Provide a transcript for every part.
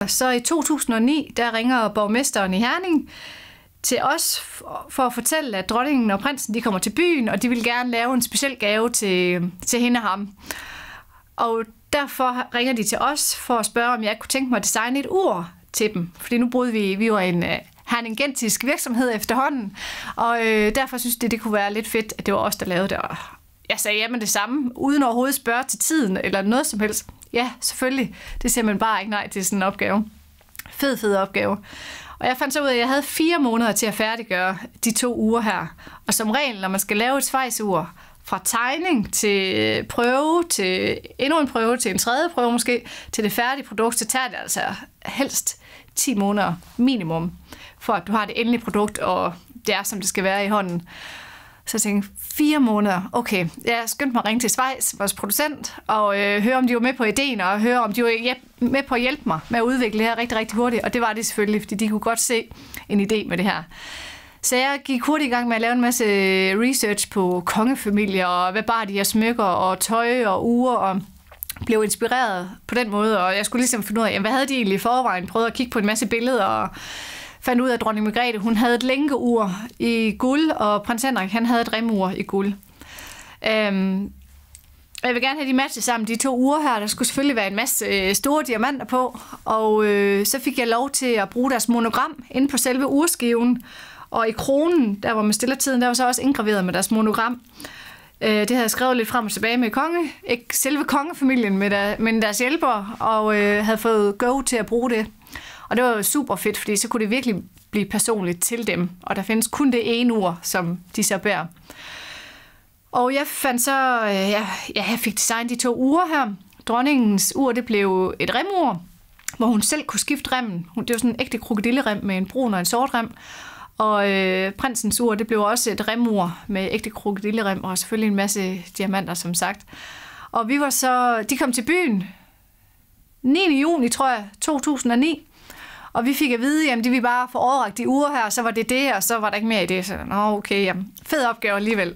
Og så i 2009, der ringer borgmesteren i Herning til os for at fortælle, at dronningen og prinsen de kommer til byen, og de vil gerne lave en speciel gave til, til hende og ham. Og derfor ringer de til os for at spørge, om jeg kunne tænke mig at designe et ur til dem. Fordi nu boede vi, vi var en øh, herningentisk virksomhed efterhånden, og øh, derfor synes de, det kunne være lidt fedt, at det var os, der lavede det. Og jeg sagde ja med det samme, uden overhovedet spørge til tiden eller noget som helst. Ja, selvfølgelig. Det siger man bare ikke nej til sådan en opgave. Fed, fed opgave. Og jeg fandt så ud af, at jeg havde fire måneder til at færdiggøre de to uger her. Og som regel, når man skal lave et svejsur, fra tegning til prøve, til endnu en prøve, til en tredje prøve måske, til det færdige produkt, så tager det altså helst 10 måneder minimum, for at du har det endelige produkt, og det er, som det skal være i hånden. Så tænkte fire måneder, okay. Jeg skyndte mig at ringe til Schweiz, vores producent, og øh, høre, om de var med på ideen, og høre, om de var med på at hjælpe mig med at udvikle det her rigtig, rigtig hurtigt. Og det var det selvfølgelig, fordi de kunne godt se en idé med det her. Så jeg gik hurtigt i gang med at lave en masse research på kongefamilier, og hvad bare de her smykker, og tøj, og uger, og blev inspireret på den måde, og jeg skulle ligesom finde ud af, jamen, hvad havde de egentlig i forvejen? Prøvede at kigge på en masse billeder, og fandt ud af, at dronning Margrethe hun havde et lænkeur i guld, og prins Henrik han havde et remur i guld. Øhm, jeg vil gerne have de matchet sammen, de to uger her. Der skulle selvfølgelig være en masse øh, store diamanter på, og øh, så fik jeg lov til at bruge deres monogram inde på selve urskiven. Og i kronen, der hvor man stiller tiden, der var så også indgraveret med deres monogram. Øh, det havde jeg skrevet lidt frem og tilbage med konge. Ikke selve kongefamilien, men, der, øh, men deres hjælpere, og øh, havde fået go til at bruge det. Og det var super fedt, fordi så kunne det virkelig blive personligt til dem. Og der findes kun det ene ord, som de så bærer. Og jeg fandt så, øh, ja, jeg fik designet de to uger her. Dronningens ur, det blev et remur, hvor hun selv kunne skifte remmen. Det var sådan en ægte krokodillerem med en brun og en sort rem. Og øh, prinsens ur, det blev også et remur med ægte krokodillerem og selvfølgelig en masse diamanter, som sagt. Og vi var så, de kom til byen 9. juni, tror jeg, 2009. Og vi fik at vide, jamen de vi bare få overragt de uger her, og så var det det, og så var der ikke mere i det. Så nå, okay, jamen, fed opgave alligevel.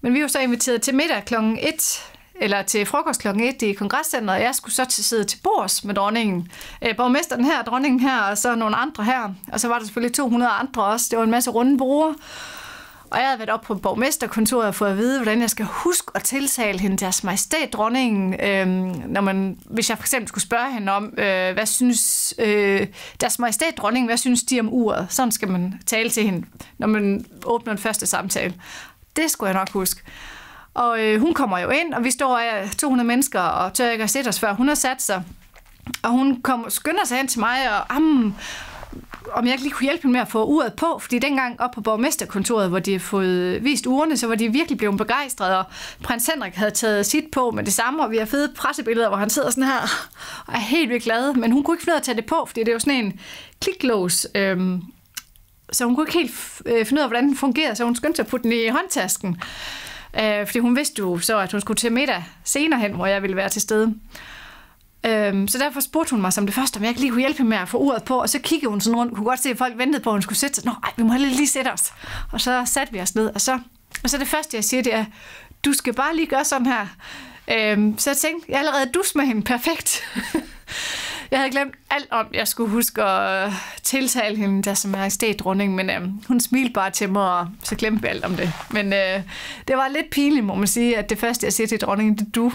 Men vi var så inviteret til middag kl. 1, eller til frokost kl. 1 i kongresscenteret, og jeg skulle så til sidde til bords med dronningen. Øh, borgmesteren her, dronningen her, og så nogle andre her. Og så var der selvfølgelig 200 andre også. Det var en masse runde bruger. Og jeg havde været op på borgmesterkontoret og fået at vide, hvordan jeg skal huske at tiltale hende deres majestæt, dronningen, øh, når man, hvis jeg for eksempel skulle spørge hende om, øh, hvad synes øh, deres majestæt, dronningen, hvad synes de om uret? Sådan skal man tale til hende, når man åbner den første samtale. Det skulle jeg nok huske. Og øh, hun kommer jo ind, og vi står af 200 mennesker og tør ikke at sætte os, før hun har sat sig. Og hun kom, skynder sig hen til mig og, om jeg ikke lige kunne hjælpe dem med at få uret på, fordi dengang op på borgmesterkontoret, hvor de havde fået vist urene, så var de virkelig blevet begejstrede, og prins Henrik havde taget sit på med det samme, og vi har fede pressebilleder, hvor han sidder sådan her og er helt vildt glad, men hun kunne ikke finde ud af at tage det på, fordi det er jo sådan en kliklås, øhm, så hun kunne ikke helt øh, finde ud af, hvordan den fungerer, så hun skyndte sig at putte den i håndtasken, øh, fordi hun vidste jo så, at hun skulle til middag senere hen, hvor jeg ville være til stede. Øhm, så derfor spurgte hun mig som det første, om jeg ikke lige kunne hjælpe med at få uret på, og så kiggede hun sådan rundt, kunne godt se, at folk ventede på, at hun skulle sætte sig. Nå, ej, vi må lige, lige sætte os. Og så satte vi os ned, og så, og så det første, jeg siger, det er, du skal bare lige gøre sådan her. Øhm, så jeg tænkte, jeg allerede dus med hende perfekt. jeg havde glemt alt om, jeg skulle huske at tiltale hende, der som er dronning, men øhm, hun smilte bare til mig, og så glemte vi alt om det. Men øh, det var lidt pinligt, må man sige, at det første, jeg siger til dronningen, det er du.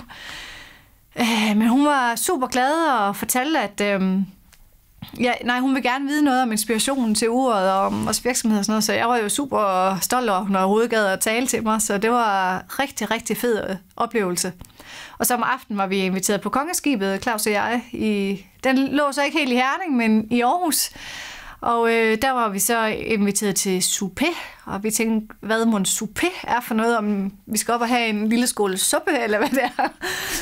Øh, men hun var super glad og fortalte, at øh, ja, nej, hun vil gerne vide noget om inspirationen til uret og om vores virksomhed og sådan noget, så jeg var jo super stolt over, når hun gad at tale til mig, så det var rigtig, rigtig fed øh, oplevelse. Og så om aftenen var vi inviteret på kongeskibet, Claus og jeg. I, den lå så ikke helt i Herning, men i Aarhus. Og øh, der var vi så inviteret til soupe, og vi tænkte, hvad må en er for noget, om vi skal op og have en lille skål suppe, eller hvad det er.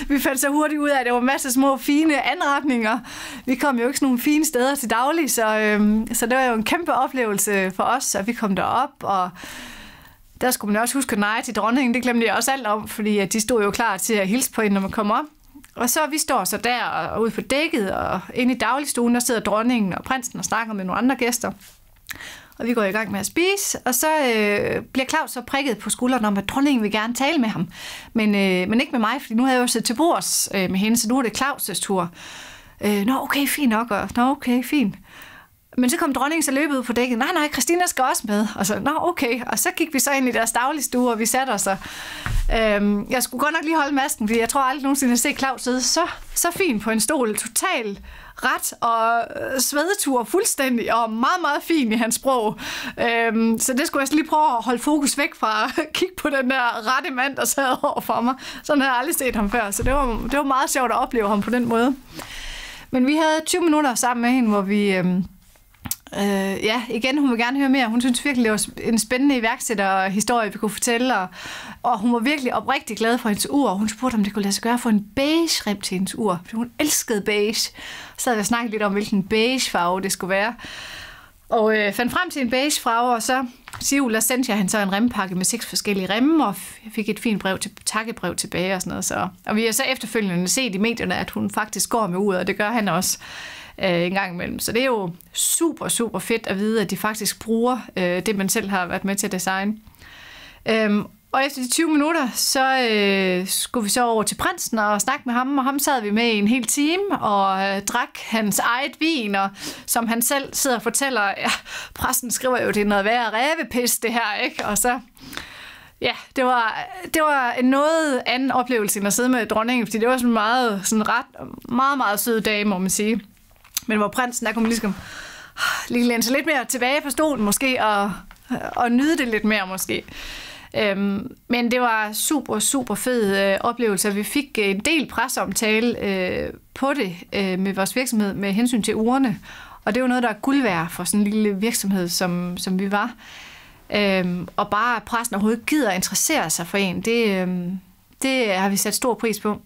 Vi fandt så hurtigt ud af, at det var masser af små fine anretninger. Vi kom jo ikke sådan nogle fine steder til daglig, så, øh, så det var jo en kæmpe oplevelse for os, at vi kom derop, og der skulle man også huske nej til dronningen, det glemte jeg også alt om, fordi at de stod jo klar til at hilse på hende, når man kom op. Og så vi står så der og ude på dækket, og inde i dagligstuen, der sidder dronningen og prinsen og snakker med nogle andre gæster. Og vi går i gang med at spise, og så øh, bliver Claus så prikket på skulderen om, at dronningen vil gerne tale med ham. Men, øh, men ikke med mig, fordi nu havde jeg jo siddet til bords øh, med hende, så nu er det Claus' tur. Øh, nå, okay, fint nok. Og, nå, okay, fint. Men så kom dronningen så løbet ud på dækket. Nej, nej, Christina skal også med. Og så, nå, okay. Og så gik vi så ind i deres dagligstue, og vi satte os. Og, øhm, jeg skulle godt nok lige holde masken, fordi jeg tror aldrig nogensinde, at se Claus sidde så, så fint på en stol. Total ret og øh, svedetur fuldstændig, og meget, meget fin i hans sprog. Øhm, så det skulle jeg lige prøve at holde fokus væk fra at kigge på den der rette mand, der sad over for mig. Sådan havde jeg aldrig set ham før, så det var, det var meget sjovt at opleve ham på den måde. Men vi havde 20 minutter sammen med hende, hvor vi... Øhm, Øh, ja, igen, hun vil gerne høre mere. Hun synes virkelig, det var en spændende iværksætterhistorie, vi kunne fortælle. Og, og hun var virkelig oprigtig glad for hendes ur. Hun spurgte, om det kunne lade sig gøre for en beige rem til hendes ur. For hun elskede beige. Så havde jeg snakket lidt om, hvilken beige farve det skulle være. Og øh, fandt frem til en beige farve, og så hun, sendte jeg hende så en rempakke med seks forskellige remme, og jeg fik et fint brev til, takkebrev tilbage og sådan noget. Så. Og vi har så efterfølgende set i medierne, at hun faktisk går med uret, og det gør han også øh, en gang imellem. Så det er jo super, super fedt at vide, at de faktisk bruger øh, det, man selv har været med til at designe. Øhm, og efter de 20 minutter, så øh, skulle vi så over til prinsen og snakke med ham, og ham sad vi med i en hel time og øh, drak hans eget vin, og som han selv sidder og fortæller, ja, præsten skriver jo, det er noget værre rævepis, det her, ikke? Og så, ja, det var, det var en noget anden oplevelse end at sidde med dronningen, fordi det var sådan en meget, sådan ret, meget, meget sød dame, må man sige. Men hvor prinsen, der kunne man ligesom ah, lige læne sig lidt mere tilbage på stolen måske, og, og nyde det lidt mere måske. Øhm, men det var super, super fed øh, oplevelse, vi fik en del presseomtale øh, på det øh, med vores virksomhed med hensyn til urene. Og det var noget, der er guld værd for sådan en lille virksomhed, som, som vi var. Øhm, og bare at pressen overhovedet gider interessere sig for en, det, øh, det har vi sat stor pris på.